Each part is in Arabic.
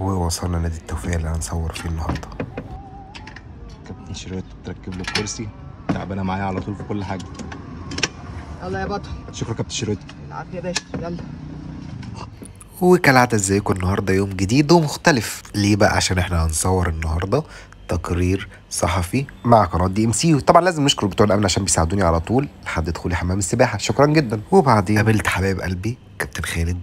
ووصلنا نادي التوفيق اللي هنصور فيه النهارده كابتن شريط تركب له الكرسي تعبانه معايا على طول في كل حاجه يلا يا بطل شكرا كابتن شريط العافيه يا باشا يلا وكالعادة ازيكم النهاردة يوم جديد ومختلف ليه بقى عشان احنا هنصور النهاردة تقرير صحفي مع قناه دي ام سي وطبعا لازم نشكر بتوع الامن عشان بيساعدوني على طول لحد دخولي حمام السباحه شكرا جدا وبعدين قابلت حبايب قلبي كابتن خالد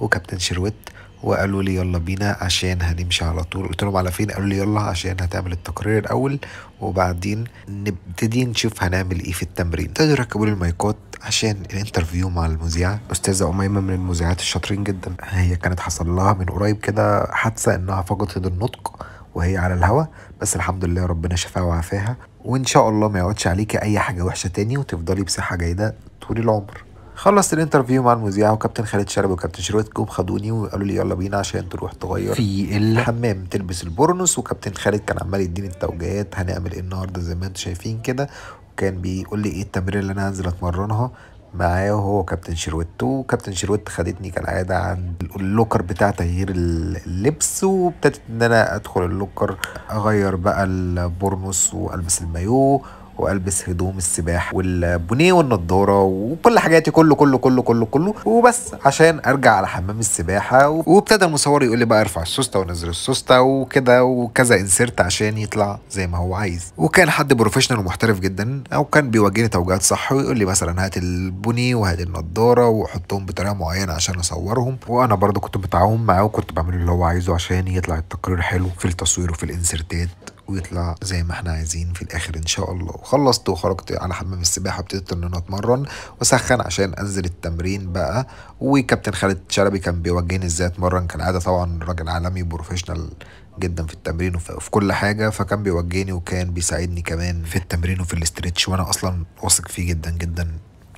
وكابتن شروت وقالوا لي يلا بينا عشان هنمشي على طول قلت لهم على فين قالوا لي يلا عشان هتعمل التقرير الاول وبعدين نبتدي نشوف هنعمل ايه في التمرين ابتدوا يركبوا لي المايكات عشان الانترفيو مع المذيعه استاذه اميمه من المذيعات الشاطرين جدا هي كانت حصل لها من قريب كده حادثه انها فقدت النطق وهي على الهوا بس الحمد لله ربنا شفاها وعافاها وان شاء الله ما يقعدش عليكي اي حاجه وحشه تاني وتفضلي بصحه جيده طول العمر خلصت الانترفيو مع المذيعه وكابتن خالد شرب وكابتن شروت جم خدوني وقالوا لي يلا بينا عشان تروح تغير في الحمام تلبس البورنوس وكابتن خالد كان عمال يديني التوجيهات هنعمل ايه النهارده زي ما انتم شايفين كده وكان بيقول لي ايه التمرين اللي انا هنزل اتمرنها معاه وهو كابتن شروت وكابتن شروت خدتني كالعاده عند اللوكر بتاع تغيير اللبس وابتدت ان انا ادخل اللوكر اغير بقى البورنوس والبس المايوه والبس هدوم السباحه والبونيه والنضاره وكل حاجاتي كله كله كله كله كله وبس عشان ارجع على حمام السباحه وابتدى المصور يقول لي بقى ارفع السوسته ونزل السوسته وكده وكذا انسرت عشان يطلع زي ما هو عايز وكان حد بروفيشنال ومحترف جدا او كان بيوجهني توجيهات صح ويقول لي مثلا هات البني وهات النضاره وحطهم بطريقه معينه عشان اصورهم وانا برضو كنت بتعاون معاه وكنت بعمل اللي هو عايزه عشان يطلع التقرير حلو في التصوير وفي الانسرتات ويطلع زي ما احنا عايزين في الاخر ان شاء الله خلصت وخرجت على حمام السباحه ابتديت ان انا اتمرن واسخن عشان انزل التمرين بقى وكابتن خالد شلبي كان بيوجهني ازاي اتمرن كالعاده طبعا راجل عالمي بروفيشنال جدا في التمرين وفي كل حاجة فكان بيوجهني وكان بيساعدني كمان في التمرين وفي الاسترتش وانا اصلا واثق فيه جدا جدا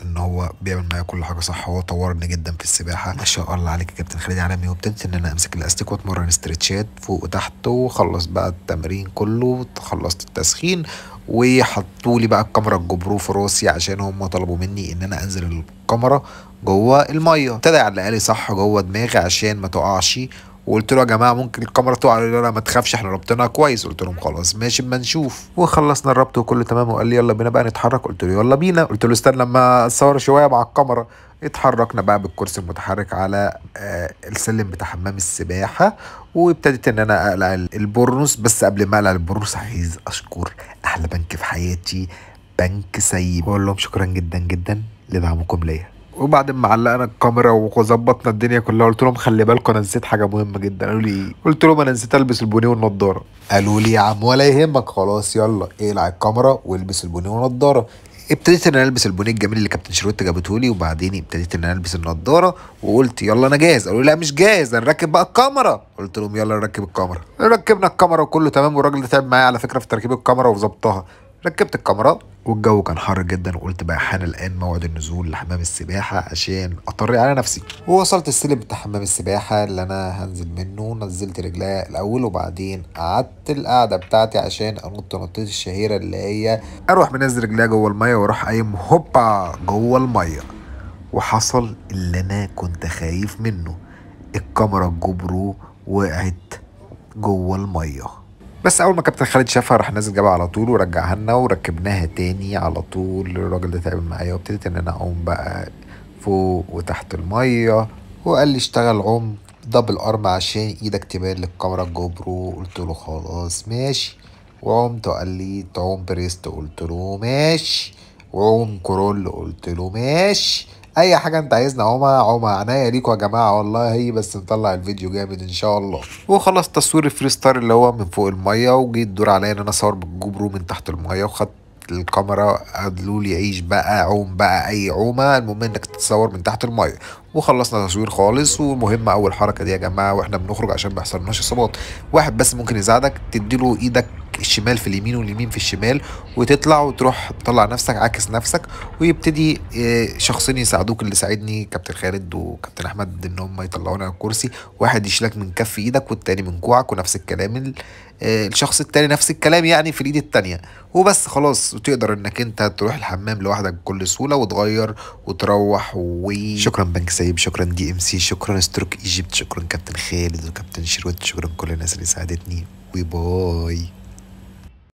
ان هو بيعمل معايا كل حاجه صح هو طورني جدا في السباحه ما شاء الله عليك يا كابتن خالد عالمي وابتديت ان انا امسك الاستيك واتمرن استرتشات فوق وتحت وخلص بقى التمرين كله خلصت التسخين وحطوا لي بقى الكاميرا الجبرو في راسي عشان هم طلبوا مني ان انا انزل الكاميرا جوه الميه ابتدى على صح جوه دماغي عشان ما تقعش وقلت له يا جماعه ممكن الكاميرا تقع قال لي لا ما تخافش احنا ربطناها كويس قلت لهم خلاص ماشي اما نشوف وخلصنا الربط وكله تمام وقال لي يلا بينا بقى نتحرك قلت له يلا بينا قلت له استنى لما اتصور شويه مع الكاميرا اتحركنا بقى بالكرسي المتحرك على آه، السلم بتاع حمام السباحه وابتديت ان انا اقلع البورنوس بس قبل ما اقلع البورنوس عايز اشكر احلى بنك في حياتي بنك سيب بقول لهم شكرا جدا جدا لدعمكم ليا وبعد ما علقنا الكاميرا وظبطنا الدنيا كلها قلت لهم خلي بالكم انا نسيت حاجه مهمه جدا قالوا لي ايه قلت لهم انا نسيت البس البونيه والنضاره قالوا لي يا عم ولا يهمك خلاص يلا اقلع الكاميرا والبس البونيه والنضاره ابتديت ان انا البس البونيه الجميل اللي كابتن شروت جابته لي وبعدين ابتديت ان انا البس النضاره وقلت يلا انا جاهز قالوا لي لا مش جاهز انا راكب بقى الكاميرا قلت لهم يلا نركب الكاميرا ركبنا الكاميرا وكله تمام والراجل ده تعب معايا على فكره في تركيب الكاميرا وظبطها ركبت الكاميرا والجو كان حر جدا وقلت بقى حان الان موعد النزول لحمام السباحه عشان اطري على نفسي ووصلت السلم بتاع حمام السباحه اللي انا هنزل منه نزلت رجليا الاول وبعدين قعدت القعده بتاعتي عشان انط نطتي الشهيره اللي هي اروح منزل رجليا جوه الميه واروح قايم هوبا جوه الميه وحصل اللي انا كنت خايف منه الكاميرا الجوبرو وقعت جوه الميه بس اول ما كابتن خالد شافها راح نازل جابها على طول ورجعها لنا وركبناها تاني على طول الراجل ده تعب معايا وابتديت ان انا اعوم بقى فوق وتحت الميه وقال لي اشتغل عم دبل ارم عشان ايدك تبان للكاميرا الجوبرو قلت له خلاص ماشي وعمت وقال لي تعوم بريست قلت له ماشي وعوم كرول قلت له ماشي اي حاجه انت عايزنا عمى عمى عناية ليكوا يا جماعه والله بس نطلع الفيديو جامد ان شاء الله وخلص تصوير الفري ستار اللي هو من فوق الميه وجه الدور عليا ان انا اصور بالجو من تحت الميه وخدت الكاميرا قالوا لي عيش بقى عوم بقى اي عومه المهم انك تتصور من تحت الميه وخلصنا تصوير خالص والمهم اول حركه دي يا جماعه واحنا بنخرج عشان ما يحصلناش اصابات واحد بس ممكن يساعدك تدي له ايدك الشمال في اليمين واليمين في الشمال وتطلع وتروح تطلع نفسك عاكس نفسك ويبتدي آه، شخصين يساعدوك اللي ساعدني كابتن خالد وكابتن احمد ان هم يطلعوني على الكرسي واحد يشيلك من كف ايدك والتاني من كوعك ونفس الكلام آه، الشخص التاني نفس الكلام يعني في الايد التانية وبس خلاص وتقدر انك انت تروح الحمام لوحدك بكل سهوله وتغير وتروح وشكرا بنك سيد سيب شكرا دي ام سي شكرا ستروك ايجيبت شكرا كابتن خالد وكابتن شروت شكرا كل الناس اللي ساعدتني وباي